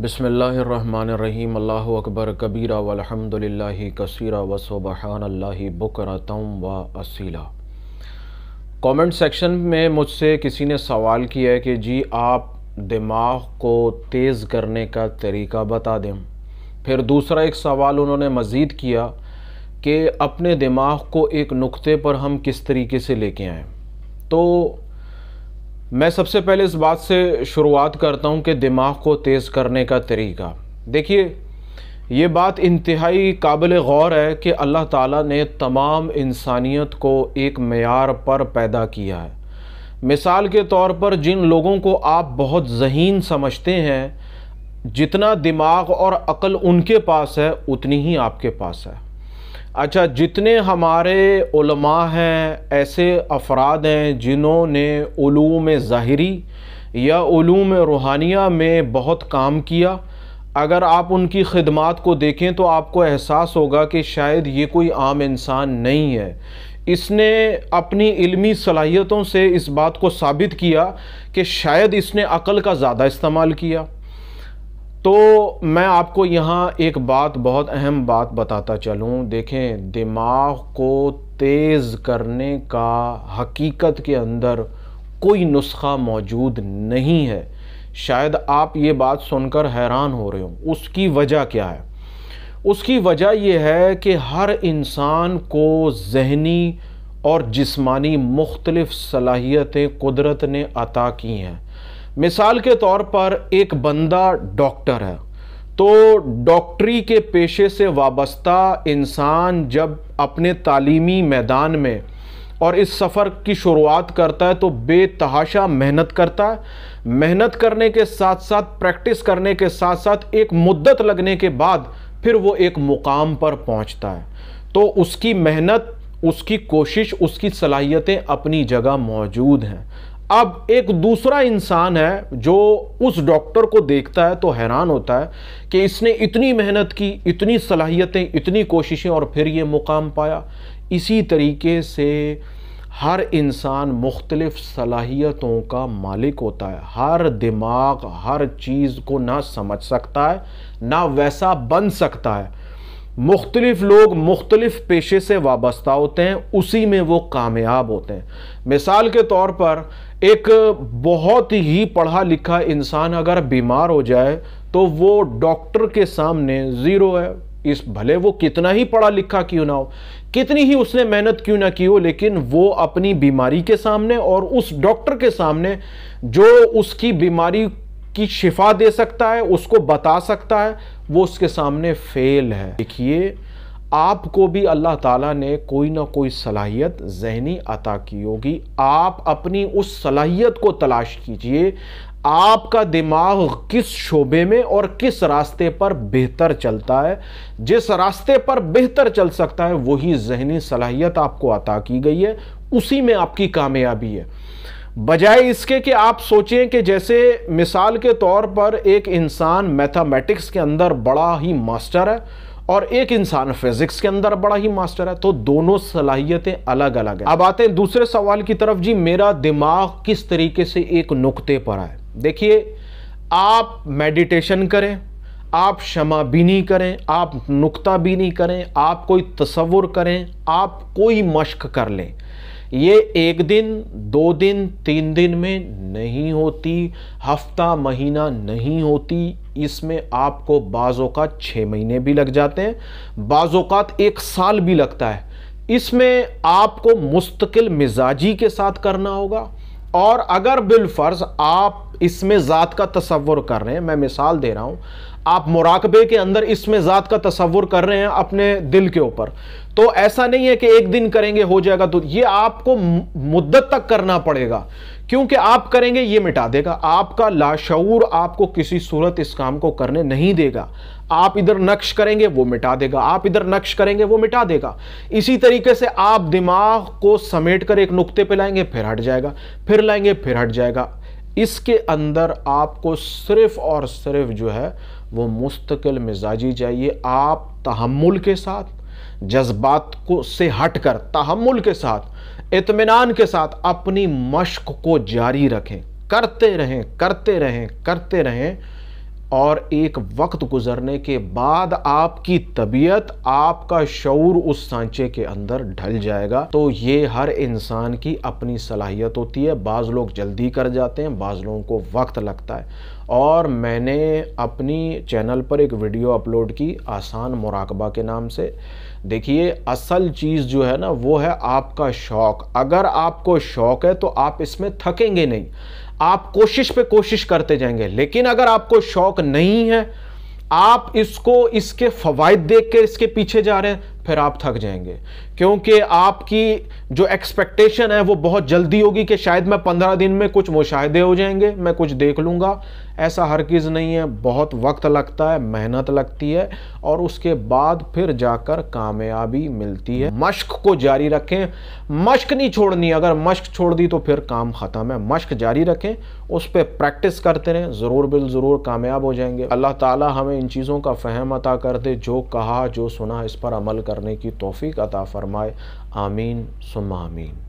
बसमीम अकबर कबीरा वलहमदिल्ला कसीरा वसोबहान सुबहान अल्लाह बकरतम व असीला कमेंट सेक्शन में मुझसे किसी ने सवाल किया है कि जी आप दिमाग को तेज़ करने का तरीका बता दें फिर दूसरा एक सवाल उन्होंने मज़ीद किया कि अपने दिमाग को एक नुक्ते पर हम किस तरीके से लेके आएँ तो मैं सबसे पहले इस बात से शुरुआत करता हूँ कि दिमाग को तेज़ करने का तरीका देखिए ये बात इंतहाई काबिल गौर है कि अल्लाह ताला ने तमाम इंसानियत को एक मैार पर पैदा किया है मिसाल के तौर पर जिन लोगों को आप बहुत जहीन समझते हैं जितना दिमाग और अकल उनके पास है उतनी ही आपके पास है अच्छा जितने हमारे उलमा हैं ऐसे अफराद हैं जिन्होंने ूम ज़ाहरी या ूम रूहानिया में बहुत काम किया अगर आप उनकी खदमात को देखें तो आपको एहसास होगा कि शायद ये कोई आम इंसान नहीं है इसने अपनी इल्मी सलाहियतों से इस बात को साबित किया कि शायद इसने अक़ल का ज़्यादा इस्तेमाल किया तो मैं आपको यहाँ एक बात बहुत अहम बात बताता चलूँ देखें दिमाग को तेज़ करने का हकीकत के अंदर कोई नुस्खा मौजूद नहीं है शायद आप ये बात सुनकर हैरान हो रहे हो उसकी वजह क्या है उसकी वजह यह है कि हर इंसान को जहनी और जिस्मानी मुख्तलिफ़ सलाहियतें कुदरत ने अता की हैं मिसाल के तौर पर एक बंदा डॉक्टर है तो डॉक्टरी के पेशे से वाबस्ता इंसान जब अपने तालीमी मैदान में और इस सफ़र की शुरुआत करता है तो बेतहाशा मेहनत करता है मेहनत करने के साथ साथ प्रैक्टिस करने के साथ साथ एक मुद्दत लगने के बाद फिर वो एक मुकाम पर पहुंचता है तो उसकी मेहनत उसकी कोशिश उसकी सलाहियतें अपनी जगह मौजूद हैं अब एक दूसरा इंसान है जो उस डॉक्टर को देखता है तो हैरान होता है कि इसने इतनी मेहनत की इतनी सलाहियतें इतनी कोशिशें और फिर ये मुकाम पाया इसी तरीके से हर इंसान मुख्तलिफ सलाहियतों का मालिक होता है हर दिमाग हर चीज़ को ना समझ सकता है ना वैसा बन सकता है मुख्तलिफ लोग मुख्तलिफ पेशे से वाबस्ता होते हैं उसी में वो कामयाब होते हैं मिसाल के तौर पर एक बहुत ही पढ़ा लिखा इंसान अगर बीमार हो जाए तो वो डॉक्टर के सामने ज़ीरो है इस भले वो कितना ही पढ़ा लिखा क्यों ना हो कितनी ही उसने मेहनत क्यों ना की हो लेकिन वो अपनी बीमारी के सामने और उस डॉक्टर के सामने जो उसकी बीमारी की शिफा दे सकता है उसको बता सकता है वो उसके सामने फेल है देखिए आपको भी अल्लाह ताला ने कोई ना कोई सलाहियत जहनी अता की होगी आप अपनी उस सलाहियत को तलाश कीजिए आपका दिमाग किस शोबे में और किस रास्ते पर बेहतर चलता है जिस रास्ते पर बेहतर चल सकता है वही जहनी सलाहियत आपको अता की गई है उसी में आपकी कामयाबी है बजाय इसके कि आप सोचें कि जैसे मिसाल के तौर पर एक इंसान मैथमेटिक्स के अंदर बड़ा ही मास्टर है और एक इंसान फिजिक्स के अंदर बड़ा ही मास्टर है तो दोनों सलाहियतें अलग अलग हैं अब आते हैं दूसरे सवाल की तरफ जी मेरा दिमाग किस तरीके से एक नुक्ते पर आए देखिए आप मेडिटेशन करें आप क्षमा भी नहीं करें आप नुक्ता भी नहीं करें आप कोई तस्वुर करें आप कोई मश्क कर लें ये एक दिन दो दिन तीन दिन में नहीं होती हफ्ता महीना नहीं होती इसमें आपको बाज़ात छः महीने भी लग जाते हैं बाज़ात तो एक साल भी लगता है इसमें आपको मुस्तकिल मिजाजी के साथ करना होगा और अगर बिलफर्ज आप इसमें ज़ात का तस्वर कर रहे हैं मैं मिसाल दे रहा हूँ आप मुराकबे के अंदर इसमें ज़ात का तस्वुर कर रहे हैं अपने दिल के ऊपर तो ऐसा नहीं है कि एक दिन करेंगे हो जाएगा तो ये आपको मुद्दत तक करना पड़ेगा क्योंकि आप करेंगे ये मिटा देगा आपका लाशूर आपको किसी सूरत इस काम को करने नहीं देगा आप इधर नक्श करेंगे वो मिटा देगा आप इधर नक्श करेंगे वो मिटा देगा इसी तरीके से आप दिमाग को समेट कर एक नुकते पे लाएंगे फिर हट जाएगा फिर लाएंगे फिर हट जाएगा इसके अंदर आपको सिर्फ और सिर्फ जो है वो मुस्तकिल मिजाजी चाहिए आप तहमुल के साथ जज्बात को से हट कर तहमुल के साथ इतमान के साथ अपनी मश्क को जारी रखें करते रहें करते रहें करते रहें और एक वक्त गुजरने के बाद आपकी तबीयत आपका शौर उस सांचे के अंदर ढल जाएगा तो ये हर इंसान की अपनी सलाहियत होती है बाज़ लोग जल्दी कर जाते हैं बाज़ लोगों को वक्त लगता है और मैंने अपनी चैनल पर एक वीडियो अपलोड की आसान मुराकबा के नाम से देखिए असल चीज़ जो है ना वो है आपका शौक़ अगर आपको शौक़ है तो आप इसमें थकेंगे नहीं आप कोशिश पे कोशिश करते जाएंगे लेकिन अगर आपको शौक नहीं है आप इसको इसके फवायद देख कर इसके पीछे जा रहे हैं फिर आप थक जाएंगे क्योंकि आपकी जो एक्सपेक्टेशन है वो बहुत जल्दी होगी कि शायद मैं पंद्रह दिन में कुछ मुशाहदे हो जाएंगे मैं कुछ देख लूँगा ऐसा हर चीज नहीं है बहुत वक्त लगता है मेहनत लगती है और उसके बाद फिर जाकर कामयाबी मिलती है मश्क को जारी रखें मश्क नहीं छोड़नी अगर मश्क छोड़ दी तो फिर काम ख़त्म है मश्क जारी रखें उस पर प्रैक्टिस करते रहें ज़रूर बिल ज़रूर कामयाब हो जाएंगे अल्लाह ताली हमें इन चीज़ों का फ़हम अता कर दे जो कहा जो सुना इस पर अमल कर करने की तोफ़ी अता फ़रमाए आमीन सुम आमीन